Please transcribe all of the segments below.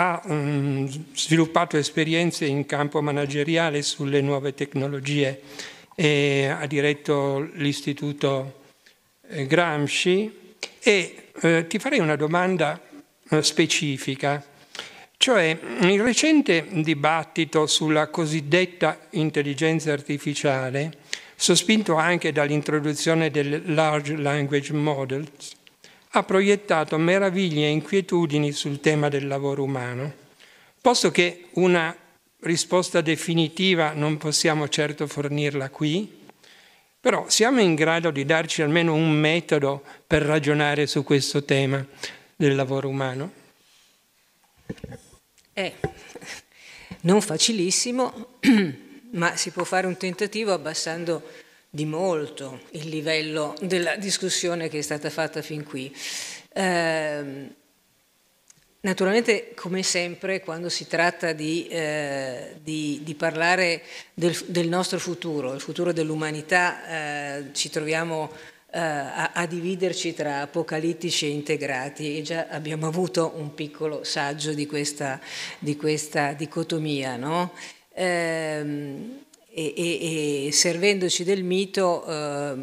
ha um, sviluppato esperienze in campo manageriale sulle nuove tecnologie e ha diretto l'istituto eh, Gramsci e eh, ti farei una domanda eh, specifica, cioè il recente dibattito sulla cosiddetta intelligenza artificiale, sospinto anche dall'introduzione del Large Language Models, ha proiettato meraviglie e inquietudini sul tema del lavoro umano. Posto che una risposta definitiva non possiamo certo fornirla qui, però siamo in grado di darci almeno un metodo per ragionare su questo tema del lavoro umano. È eh, non facilissimo, ma si può fare un tentativo abbassando di molto il livello della discussione che è stata fatta fin qui. Ehm, naturalmente, come sempre, quando si tratta di, eh, di, di parlare del, del, nostro futuro, il futuro dell'umanità, eh, ci troviamo eh, a, a, dividerci tra apocalittici e integrati e già abbiamo avuto un piccolo saggio di questa, di questa dicotomia. No? Ehm, e, e, e servendoci del mito eh,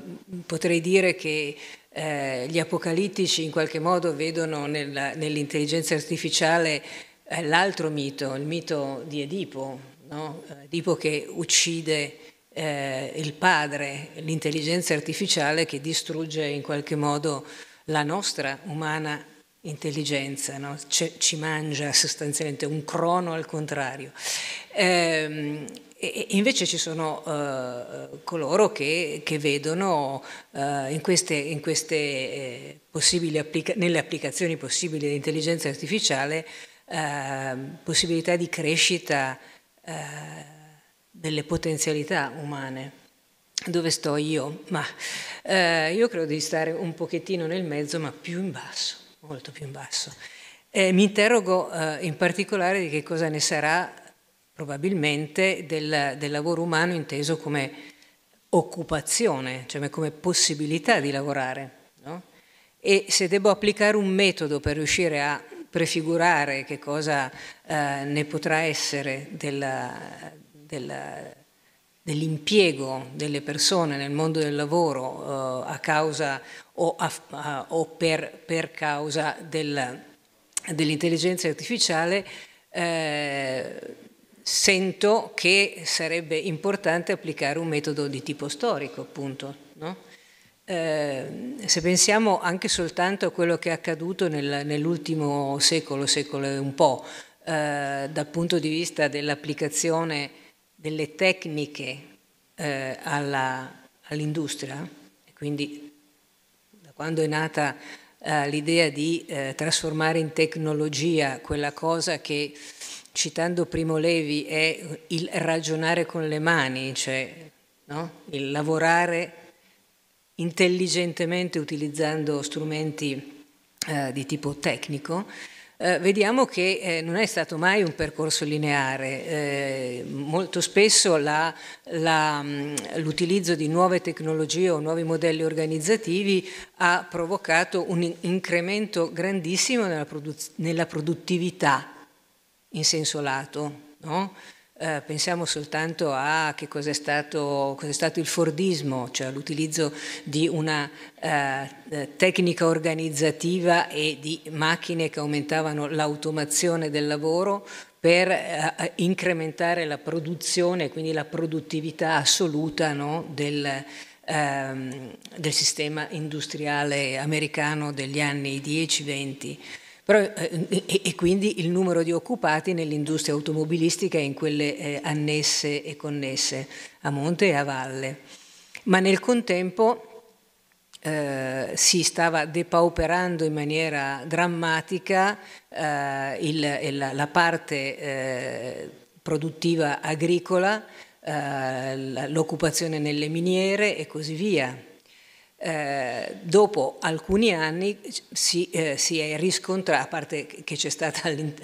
potrei dire che eh, gli apocalittici in qualche modo vedono nella, nell'intelligenza artificiale eh, l'altro mito, il mito di Edipo, no? Edipo che uccide eh, il padre, l'intelligenza artificiale che distrugge in qualche modo la nostra umana intelligenza, no? ci mangia sostanzialmente un crono al contrario. Ehm, e invece ci sono eh, coloro che, che vedono eh, in queste, in queste, eh, applica- nelle applicazioni possibili dell'intelligenza artificiale ehm, possibilità di crescita eh, delle potenzialità umane. Dove sto io? Ma eh, io credo di stare un pochettino nel mezzo, ma più in basso, molto più in basso. mi interrogo eh, in particolare di che cosa ne sarà probabilmente del, del lavoro umano inteso come occupazione, cioè come possibilità di lavorare. No? E se devo applicare un metodo per riuscire a prefigurare che cosa eh, ne potrà essere della, della, dell'impiego delle persone nel mondo del lavoro eh, a causa o, a, a, o per, per, causa del, dell'intelligenza artificiale, eh, sento che sarebbe importante applicare un metodo di tipo storico, appunto. No? Eh, se pensiamo anche soltanto a quello che è accaduto nel, nell'ultimo secolo, secolo e un po', eh, dal punto di vista dell'applicazione delle tecniche eh, all'industria, all quindi da quando è nata eh, l'idea di eh, trasformare in tecnologia quella cosa che citando Primo Levi, è il ragionare con le mani, cioè no? il lavorare intelligentemente utilizzando strumenti eh, di tipo tecnico, eh, vediamo che eh, non è stato mai un percorso lineare. Eh, molto spesso mm, l'utilizzo di nuove tecnologie o nuovi modelli organizzativi ha provocato un incremento grandissimo nella, produ nella produttività in senso lato, no? eh, pensiamo soltanto a che cos'è stato, cos'è stato il fordismo, cioè l'utilizzo di una eh, eh tecnica organizzativa e di macchine che aumentavano l'automazione del lavoro per eh, eh, incrementare la produzione, quindi la produttività assoluta no? del, ehm, del sistema industriale americano degli anni 10-20. Però, eh, e, e, quindi il numero di occupati nell'industria automobilistica e in quelle eh, annesse e connesse a monte e a valle. Ma nel contempo eh, si stava depauperando in maniera drammatica eh, il, eh, la, la, parte eh, produttiva agricola, l'occupazione nelle miniere e così via. Eh, dopo alcuni anni si, eh, si, è riscontrata, a parte che c'è stata eh,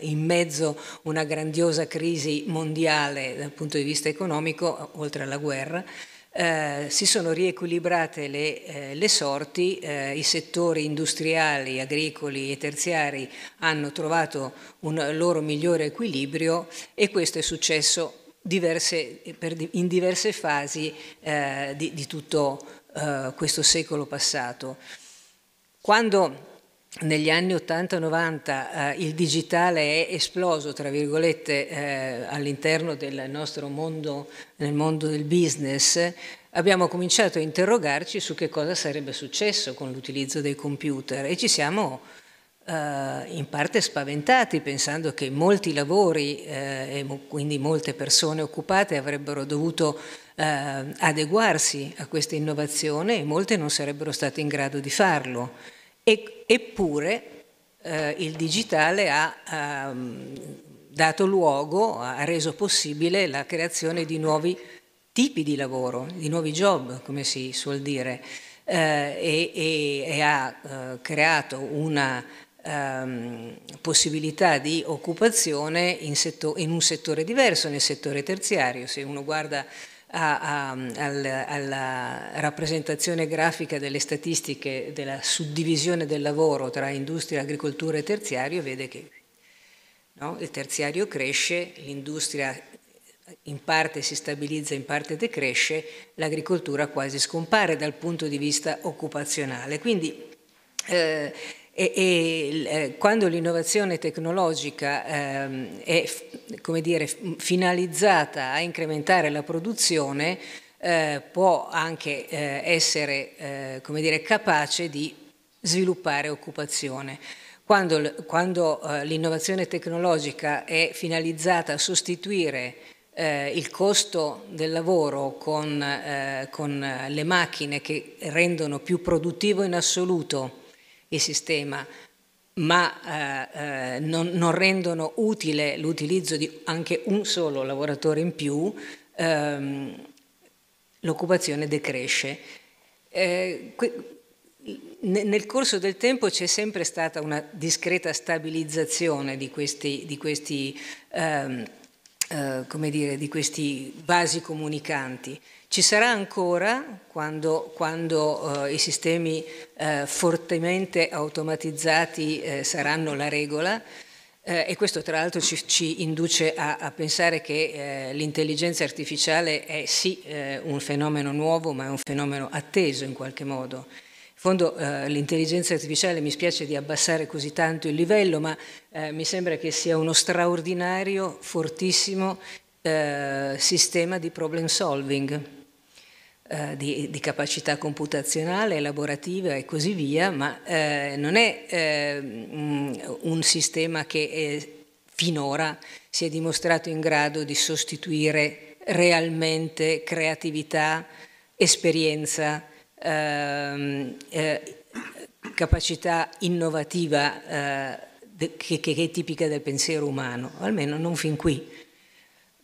in mezzo una grandiosa crisi mondiale dal punto di vista economico, oltre alla guerra, eh, si sono riequilibrate le, eh, le sorti, eh, i settori industriali, agricoli e terziari hanno trovato un loro migliore equilibrio e questo è successo diverse, per, in diverse fasi di, di tutto eh, questo secolo passato. Quando negli anni 80-90 eh, il digitale è esploso, tra virgolette, eh, all'interno del nostro mondo, nel mondo del business, abbiamo cominciato a interrogarci su che cosa sarebbe successo con l'utilizzo dei computer e ci siamo eh, in parte spaventati pensando che molti lavori eh, e quindi molte persone occupate avrebbero dovuto eh, adeguarsi a questa innovazione e molte non sarebbero state in grado di farlo. E, eppure il digitale ha ehm, dato luogo, ha reso possibile la creazione di nuovi tipi di lavoro, di nuovi job, come si suol dire, e, e, e ha creato una ehm, possibilità di occupazione in, setto, in, un settore diverso, nel settore terziario. Se uno guarda a, a, al, alla rappresentazione grafica delle statistiche della suddivisione del lavoro tra industria, agricoltura e terziario, vede che no, il terziario cresce, l'industria in parte si stabilizza, in parte decresce, l'agricoltura quasi scompare dal punto di vista occupazionale. Quindi eh, e, e eh, quando l'innovazione tecnologica ehm, è dire, finalizzata a incrementare la produzione, eh, può anche eh, essere eh, dire, capace di sviluppare occupazione quando, quando uh, l'innovazione tecnologica è finalizzata a sostituire eh, il costo del lavoro con, eh, con, le macchine che rendono più produttivo in assoluto il sistema, ma eh, eh, non, non, rendono utile l'utilizzo di anche un solo lavoratore in più, ehm, l'occupazione decresce. Eh, que- nel corso del tempo c'è sempre stata una discreta stabilizzazione di questi, di questi, ehm, eh, dire, di questi vasi comunicanti. Ci sarà ancora, quando, quando eh, i sistemi eh, fortemente automatizzati eh, saranno la regola, eh, e questo tra l'altro ci, ci induce a, a, pensare che eh, l'intelligenza artificiale è sì eh, un fenomeno nuovo, ma è un fenomeno atteso in qualche modo. In fondo eh, l'intelligenza artificiale mi spiace di abbassare così tanto il livello, ma eh, mi sembra che sia uno straordinario, fortissimo eh, sistema di problem solving eh, di, di, capacità computazionale, elaborativa e così via, ma eh, non è eh, un sistema che eh, finora si è dimostrato in grado di sostituire realmente creatività, esperienza, ehm, eh, capacità innovativa eh, che, che, che è tipica del pensiero umano, almeno non fin qui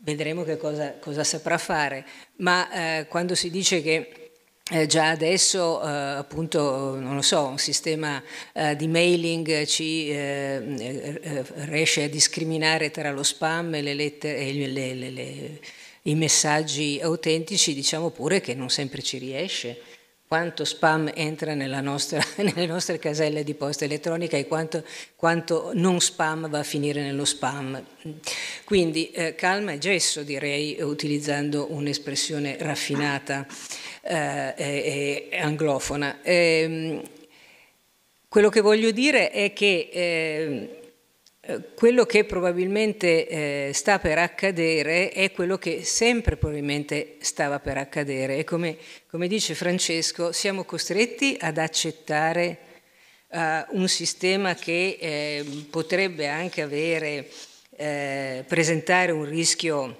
vedremo che cosa, cosa saprà fare, ma eh, quando si dice che eh, già adesso eh, appunto non lo so un sistema eh, di mailing ci eh, eh, riesce a discriminare tra lo spam e le lettere e le, le, le, i messaggi autentici diciamo pure che non sempre ci riesce quanto spam entra nostra, nelle nostre caselle di posta elettronica e quanto, quanto, non spam va a finire nello spam. Quindi eh, calma e gesso direi utilizzando un'espressione raffinata eh, e, e, anglofona. Eh, quello che voglio dire è che ehm, eh, quello che probabilmente eh, sta per accadere è quello che sempre probabilmente stava per accadere e come, come dice Francesco siamo costretti ad accettare eh, un sistema che eh, potrebbe anche avere, eh, presentare un rischio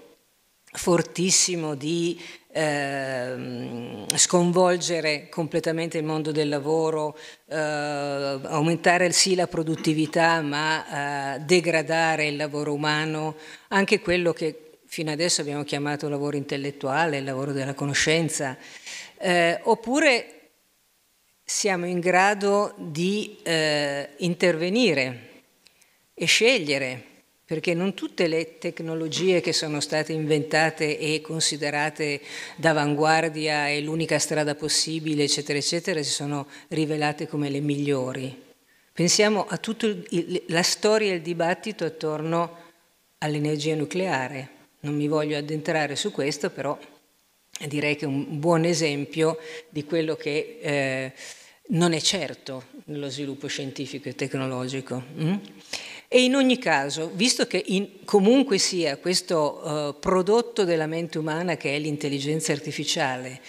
fortissimo di Ehm, sconvolgere completamente il mondo del lavoro, eh, aumentare sì la produttività, ma eh, degradare il lavoro umano, anche quello che fino adesso abbiamo chiamato lavoro intellettuale, il lavoro della conoscenza, eh, oppure siamo in grado di eh, intervenire e scegliere perché non tutte le tecnologie che sono state inventate e considerate d'avanguardia e l'unica strada possibile, eccetera, eccetera, si sono rivelate come le migliori. Pensiamo a tutta la storia e il dibattito attorno all'energia nucleare. Non mi voglio addentrare su questo, però direi che è un buon esempio di quello che eh, non è certo nello sviluppo scientifico e tecnologico. Mm? E in ogni caso, visto che in, comunque sia questo eh, prodotto della mente umana che è l'intelligenza artificiale,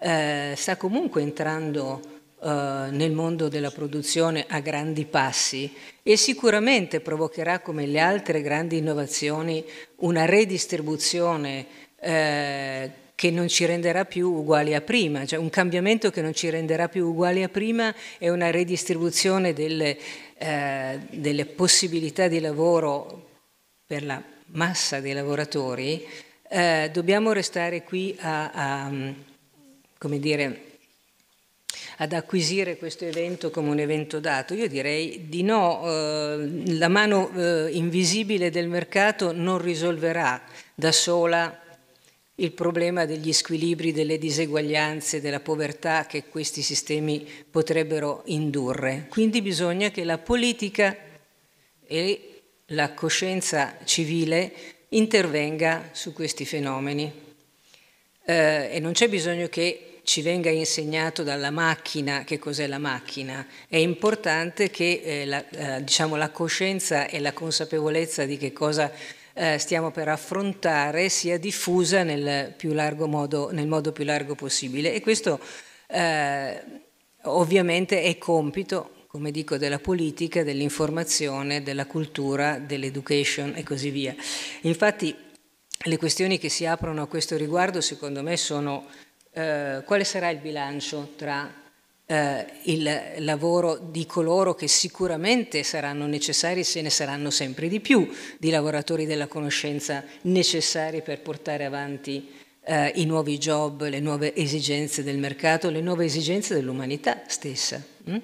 eh, sta comunque entrando eh, nel mondo della produzione a grandi passi e sicuramente provocherà, come le altre grandi innovazioni, una redistribuzione eh, che non ci renderà più uguali a prima, cioè un cambiamento che non ci renderà più uguali a prima è una redistribuzione delle, eh, delle possibilità di lavoro per la massa dei lavoratori, eh, dobbiamo restare qui a, a, dire, ad acquisire questo evento come un evento dato. Io direi di no, eh, la mano eh, invisibile del mercato non risolverà da sola il problema degli squilibri, delle diseguaglianze, della povertà che questi sistemi potrebbero indurre. Quindi bisogna che la politica e la coscienza civile intervenga su questi fenomeni. Eh, e non c'è bisogno che ci venga insegnato dalla macchina che cos'è la macchina, è importante che eh, la, eh, diciamo, la coscienza e la consapevolezza di che cosa eh, stiamo per affrontare sia diffusa nel, modo, nel modo, più largo possibile. E questo eh, ovviamente è compito, come dico, della politica, dell'informazione, della cultura, dell'education e così via. Infatti le questioni che si aprono a questo riguardo secondo me sono eh, quale sarà il bilancio tra eh, il lavoro di coloro che sicuramente saranno necessari, se ne saranno sempre di più, di lavoratori della conoscenza necessari per portare avanti eh, i nuovi job, le nuove esigenze del mercato, le nuove esigenze dell'umanità stessa. Mm?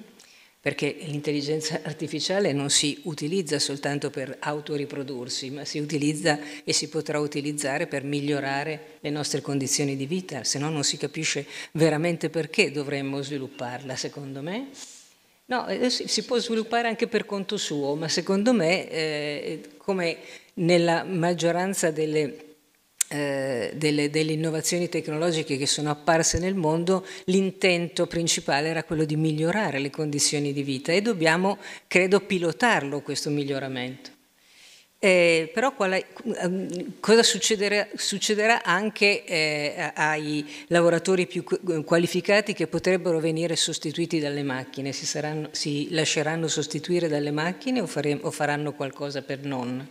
perché l'intelligenza artificiale non si utilizza soltanto per autoriprodursi, ma si utilizza e si potrà utilizzare per migliorare le nostre condizioni di vita, se no non si capisce veramente perché dovremmo svilupparla, secondo me. No, eh, si può sviluppare anche per conto suo, ma secondo me, eh, come nella maggioranza delle eh, delle, delle, innovazioni tecnologiche che sono apparse nel mondo, l'intento principale era quello di migliorare le condizioni di vita e dobbiamo, credo, pilotarlo questo miglioramento. Eh, però quale, ehm, cosa succederà, succederà anche eh, ai lavoratori più qualificati che potrebbero venire sostituiti dalle macchine? Si, saranno, si lasceranno sostituire dalle macchine o, faremo, o faranno qualcosa per non?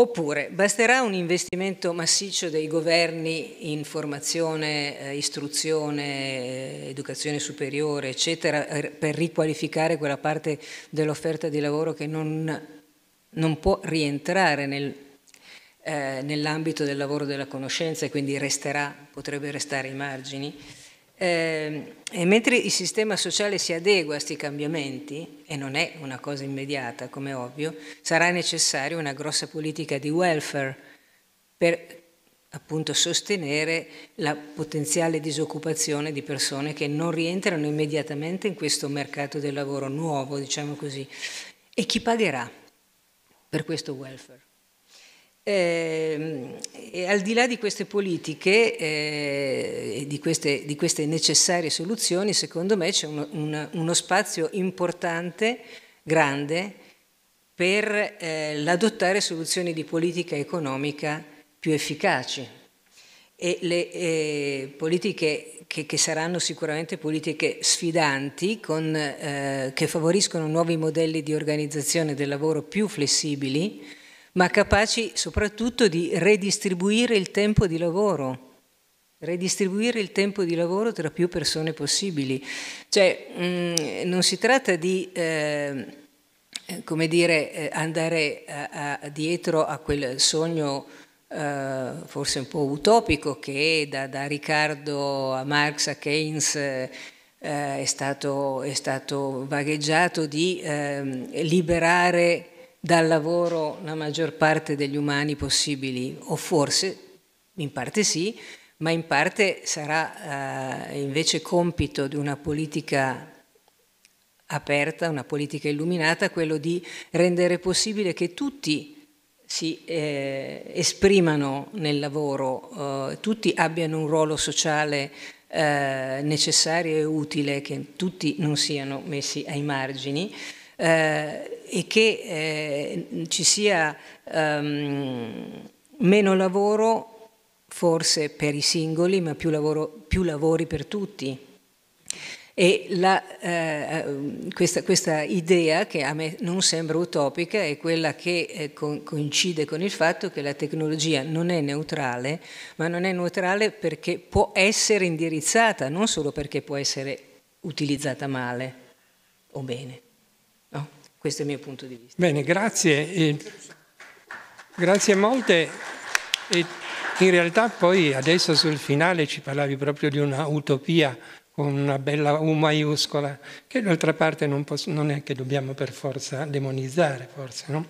Oppure basterà un investimento massiccio dei governi in formazione, eh, istruzione, eh, educazione superiore, eccetera, per riqualificare quella parte dell'offerta di lavoro che non, non può rientrare nel, eh, nell'ambito del lavoro della conoscenza e quindi resterà, potrebbe restare ai margini? Eh, e mentre il sistema sociale si adegua a questi cambiamenti, e non è una cosa immediata come ovvio, sarà necessaria una grossa politica di welfare per appunto sostenere la potenziale disoccupazione di persone che non rientrano immediatamente in questo mercato del lavoro nuovo, diciamo così. E chi pagherà per questo welfare? Eh, e al di là di queste politiche eh, e eh, di, di queste, necessarie soluzioni, secondo me c'è un, un, uno spazio importante, grande, per eh, l'adottare soluzioni di politica economica più efficaci. E le eh, politiche che, che, saranno sicuramente politiche sfidanti, con, eh, che favoriscono nuovi modelli di organizzazione del lavoro più flessibili, ma capaci soprattutto di redistribuire il tempo di lavoro redistribuire il tempo di lavoro tra più persone possibili. Cioè, mh, mm, non si tratta di... Eh, eh come dire, eh, andare a, a, dietro a quel sogno eh, forse un po' utopico che da, da Riccardo a Marx a Keynes eh, è, stato, è, stato, vagheggiato di ehm, liberare dal lavoro la maggior parte degli umani possibili, o forse in parte sì, ma in parte sarà eh, invece compito di una politica aperta, una politica illuminata, quello di rendere possibile che tutti si eh, esprimano nel lavoro, eh, tutti abbiano un ruolo sociale eh, necessario e utile, che tutti non siano messi ai margini eh, e che eh, ci sia ehm, meno lavoro forse per i singoli, ma più, lavoro, più lavori per tutti. E la, eh, eh, questa, questa, idea, che a me non sembra utopica, è quella che eh, con, coincide con il fatto che la tecnologia non è neutrale, ma non è neutrale perché può essere indirizzata, non solo perché può essere utilizzata male o bene. Questo è il mio punto di vista. Bene, grazie. E, grazie molte. E in realtà poi adesso sul finale ci parlavi proprio di una utopia con una bella U maiuscola, che d'altra parte non, posso, non è che dobbiamo per forza demonizzare, forse, no?